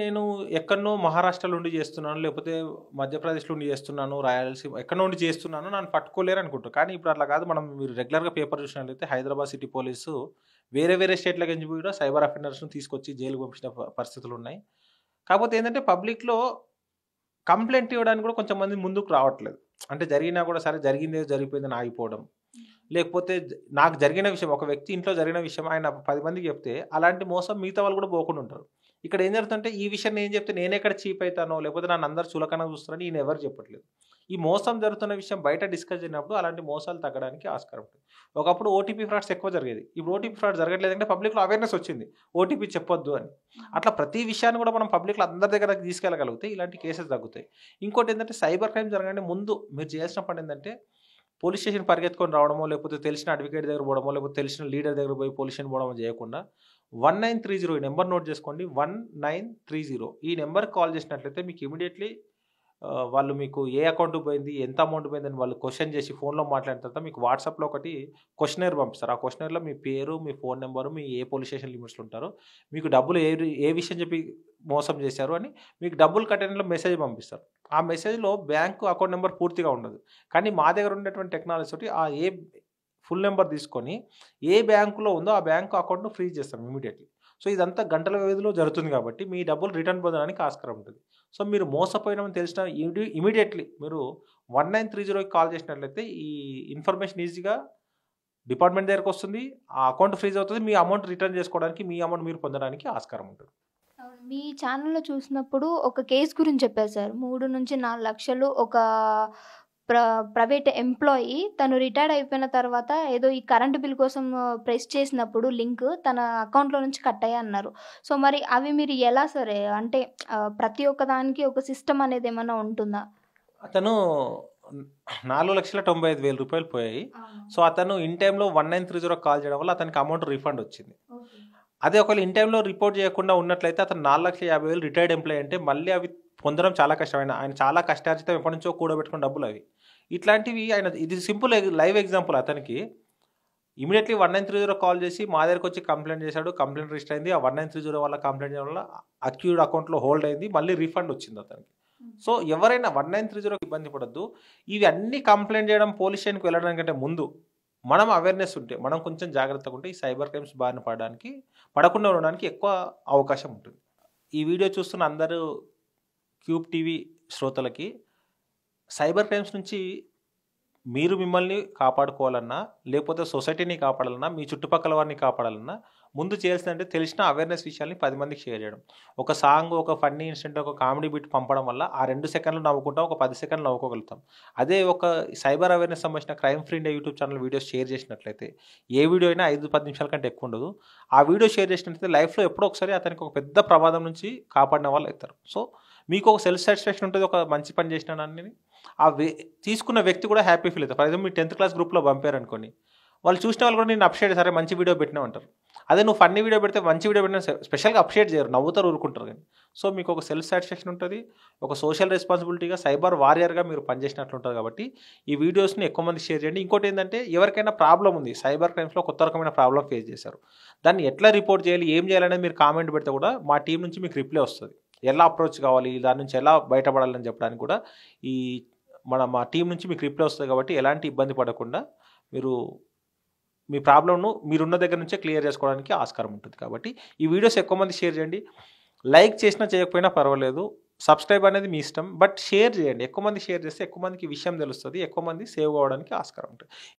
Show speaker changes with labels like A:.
A: నేను ఎక్కడనో మహారాష్ట్రలో ఉండి చేస్తున్నాను లేకపోతే మధ్యప్రదేశ్లో ఉండి చేస్తున్నాను రాయలసీమ ఎక్కడ నుండి చేస్తున్నాను నన్ను పట్టుకోలేరు అనుకుంటాను కానీ ఇప్పుడు అట్లా కాదు మనం మీరు రెగ్యులర్గా పేపర్ చూసినట్లయితే హైదరాబాద్ సిటీ పోలీసు వేరే వేరే స్టేట్లకు నుంచి కూడా సైబర్ అఫెండర్స్ను తీసుకొచ్చి జైలుకు పంపించిన పరిస్థితులు ఉన్నాయి కాకపోతే ఏంటంటే పబ్లిక్లో కంప్లైంట్ ఇవ్వడానికి కూడా కొంచెం మంది ముందుకు రావట్లేదు అంటే జరిగినా కూడా సరే జరిగిందే జరిగిపోయిందని ఆగిపోవడం లేకపోతే నాకు జరిగిన విషయం ఒక వ్యక్తి ఇంట్లో జరిగిన విషయం ఆయన పది మందికి చెప్తే అలాంటి మోసం మిగతా వాళ్ళు కూడా పోకుండా ఉంటారు ఇక్కడ ఏం జరుగుతుందంటే ఈ విషయం నేను చెప్తే నేను ఎక్కడ చీప్ అవుతానో లేకపోతే నన్ను అందరు చులకన చూస్తారని ఈయన ఎవరు చెప్పట్లేదు ఈ మోసం జరుగుతున్న విషయం బయట డిస్కస్ చేసినప్పుడు అలాంటి మోసాలు తగ్గడానికి ఆస్కారం ఉంటుంది ఒకప్పుడు ఓటీపీ ఫ్రాడ్స్ ఎక్కువ జరిగేది ఇప్పుడు ఓటీపీ ఫ్రాడ్ జరగట్లేదు అంటే పబ్లిక్లో అవేర్నెస్ వచ్చింది ఓటీపీ చెప్పొద్దు అని అట్లా ప్రతి విషయాన్ని కూడా మనం పబ్లిక్లో అందరి దగ్గర తీసుకెళ్ళగలిగితే ఇలాంటి కేసెస్ తగ్గుతాయి ఇంకోటి ఏంటంటే సైబర్ క్రైమ్ జరగడానికి ముందు మీరు చేసిన పని ఏంటంటే పోలీస్ స్టేషన్ పరిగెత్తుకొని రావడమో లేకపోతే తెలిసిన అడ్వకేట్ దగ్గర పోవడమో లేకపోతే తెలిసిన లీడర్ దగ్గర పోయి పోలీస్ స్టేషన్ పోవడమో చేయకుండా వన్ నైన్ త్రీ జీరో ఈ నెంబర్ నోట్ చేసుకోండి వన్ నైన్ త్రీ జీరో ఈ నెంబర్కి కాల్ చేసినట్లయితే మీకు ఇమీడియట్లీ వాళ్ళు మీకు ఏ అకౌంట్ పోయింది ఎంత అమౌంట్ పోయింది అని వాళ్ళు క్వశ్చన్ చేసి ఫోన్లో మాట్లాడిన తర్వాత మీకు వాట్సాప్లో ఒకటి క్వశ్చనర్ పంపిస్తారు ఆ క్వశ్చనర్లో మీ పేరు మీ ఫోన్ నెంబరు మీ ఏ పోలీస్ స్టేషన్ లిమిట్స్లో ఉంటారు మీకు డబ్బులు ఏ ఏ విషయం చెప్పి మోసం చేశారు అని మీకు డబ్బులు కట్టడంలో మెసేజ్ పంపిస్తారు ఆ మెసేజ్లో బ్యాంకు అకౌంట్ నెంబర్ పూర్తిగా ఉండదు కానీ మా దగ్గర ఉండేటువంటి టెక్నాలజీ తోటి ఆ ఏ ఫుల్ నెంబర్ తీసుకొని ఏ బ్యాంకులో ఉందో ఆ బ్యాంకు అకౌంట్ను ఫ్రీజ్ చేస్తాం ఇమీడియట్లీ సో ఇదంతా గంటల వ్యవధిలో జరుగుతుంది కాబట్టి మీ డబ్బులు రిటర్న్ పొందడానికి ఆస్కారం ఉంటుంది సో మీరు మోసపోయినామని తెలిసిన ఇమీడియట్లీ మీరు వన్ నైన్ త్రీ జీరోకి కాల్ చేసినట్లయితే ఈ ఇన్ఫర్మేషన్ ఈజీగా డిపార్ట్మెంట్ దగ్గరకు వస్తుంది ఆ అకౌంట్ ఫ్రీజ్ అవుతుంది మీ అమౌంట్ రిటర్న్ చేసుకోవడానికి మీ అమౌంట్ మీరు పొందడానికి ఆస్కారం ఉంటుంది మీ ఛానల్లో చూసినప్పుడు ఒక కేసు గురించి చెప్పారు సార్ మూడు నుంచి నాలుగు లక్షలు ఒక ప్ర ప్రైవేట్ ఎంప్లాయీ తను రిటైర్డ్ అయిపోయిన తర్వాత ఏదో ఈ కరెంటు బిల్ కోసం ప్రెస్ చేసినప్పుడు లింక్ తన అకౌంట్లో నుంచి కట్ అయ్యా అన్నారు సో మరి అవి మీరు ఎలా సరే అంటే ప్రతి ఒక్క దానికి ఒక సిస్టమ్ అనేది ఏమైనా ఉంటుందా అతను నాలుగు లక్షల తొంభై ఐదు వేల రూపాయలు పోయాయి సో అతను ఇన్ టైంలో one nine three zero call చేయడం వల్ల అతనికి అమౌంట్ రిఫండ్ వచ్చింది అదే ఒకవేళ ఇన్ టైంలో రిపోర్ట్ చేయకుండా ఉన్నట్లయితే అతను నాలుగు లక్షల యాభై వేలు రిటైర్డ్ ఎంప్లాయీ అంటే మళ్ళీ అవి పొందడం చాలా కష్టమైన ఆయన చాలా కష్టార్జితం ఎప్పటి నుంచో కూడబెట్టుకున్న డబ్బులు అవి ఇట్లాంటివి ఆయన ఇది సింపుల్ లైవ్ ఎగ్జాంపుల్ అతనికి immediately one nine three zero call చేసి మా దగ్గరకు వచ్చి కంప్లైంట్ చేశాడు కంప్లైంట్ రిజిస్టర్ అయింది ఆ వన్ నైన్ త్రీ జీరో వల్ల కంప్లైంట్ చేయడం వల్ల అక్యూడ్ అకౌంట్లో హోల్డ్ అయింది మళ్ళీ రీఫండ్ వచ్చింది అతనికి సో ఎవరైనా వన్ నైన్ త్రీ జీరోకి ఇబ్బంది పడద్దు ఇవి అన్ని కంప్లైంట్ చేయడం పోలీస్ స్టేషన్కి వెళ్ళడం కంటే ముందు మనం అవేర్నెస్ ఉంటే మనం కొంచెం జాగ్రత్తగా ఉంటే ఈ సైబర్ క్రైమ్స్ బారిన పడడానికి పడకుండా ఉండడానికి ఎక్కువ అవకాశం ఉంటుంది ఈ వీడియో చూస్తున్న అందరూ క్యూబ్ టీవీ శ్రోతలకి సైబర్ క్రైమ్స్ నుంచి మీరు మిమ్మల్ని కాపాడుకోవాలన్నా లేకపోతే సొసైటీని కాపాడాలన్నా మీ చుట్టుపక్కల వారిని కాపాడాలన్నా ముందు అంటే తెలిసిన అవేర్నెస్ విషయాల్ని పది మందికి షేర్ చేయడం ఒక సాంగ్ ఒక ఫన్నీ ఇన్సిడెంట్ ఒక కామెడీ బిట్ పంపడం వల్ల ఆ రెండు సెకండ్లు నవ్వుకుంటాం ఒక పది సెకండ్లు నవ్వుకోగలుగుతాం అదే ఒక సైబర్ అవేర్నెస్ సంబంధించిన crime free India YouTube channel videos share చేసినట్లయితే ఏ వీడియో అయినా ఐదు పది నిమిషాల కంటే ఎక్కువ ఉండదు ఆ వీడియో షేర్ చేసినట్లయితే లైఫ్లో ఎప్పుడో ఒకసారి అతనికి ఒక పెద్ద ప్రమాదం నుంచి కాపాడిన వాళ్ళు అవుతారు సో మీకు ఒక సెల్ఫ్ సాటిస్ఫాక్షన్ ఉంటుంది ఒక మంచి పని చేసినానని ఆ తీసుకున్న వ్యక్తి కూడా హ్యాపీ ఫీల్ అవుతారు ఫర్ ఎగ్జాంపుల్ మీ టెన్త్ క్లాస్ గ్రూప్లో పంపారనుకోండి వాళ్ళు చూసిన వాళ్ళు కూడా నేను అప్షేట్ సరే మంచి వీడియో పెట్టినా ఉంటారు అదే నువ్వు ఫన్నీ వీడియో పెడితే మంచి వీడియో పెట్టినా స్పెషల్గా అప్షేట్ చేయరు నవ్వుతారు ఊరుకుంటారు కానీ సో మీకు ఒక సెల్ఫ్ సాటిస్ఫాక్షన్ ఉంటుంది ఒక సోషల్ రెస్పాన్సిబిలిటీగా సైబర్ వారియర్గా మీరు పనిచేసినట్లు ఉంటుంది కాబట్టి ఈ వీడియోస్ని ఎక్కువ మంది షేర్ చేయండి ఇంకోటి ఏంటంటే ఎవరికైనా ప్రాబ్లం ఉంది సైబర్ క్రైమ్స్లో కొత్త రకమైన ప్రాబ్లం ఫేస్ చేశారు దాన్ని ఎట్లా రిపోర్ట్ చేయాలి ఏం చేయాలనేది మీరు కామెంట్ పెడితే కూడా మా టీం నుంచి మీకు రిప్లై వస్తుంది ఎలా అప్రోచ్ కావాలి దాని నుంచి ఎలా బయటపడాలని చెప్పడానికి కూడా ఈ మన మా టీం నుంచి మీకు రిప్లై వస్తుంది కాబట్టి ఎలాంటి ఇబ్బంది పడకుండా మీరు మీ ప్రాబ్లంను మీరున్న దగ్గర నుంచే క్లియర్ చేసుకోవడానికి ఆస్కారం ఉంటుంది కాబట్టి ఈ వీడియోస్ ఎక్కువ మంది షేర్ చేయండి లైక్ చేసినా చేయకపోయినా పర్వాలేదు సబ్స్క్రైబ్ అనేది మీ ఇష్టం బట్ షేర్ చేయండి ఎక్కువ మంది షేర్ చేస్తే ఎక్కువ మందికి విషయం తెలుస్తుంది ఎక్కువ మంది సేవ్ అవ్వడానికి ఆస్కారం ఉంటుంది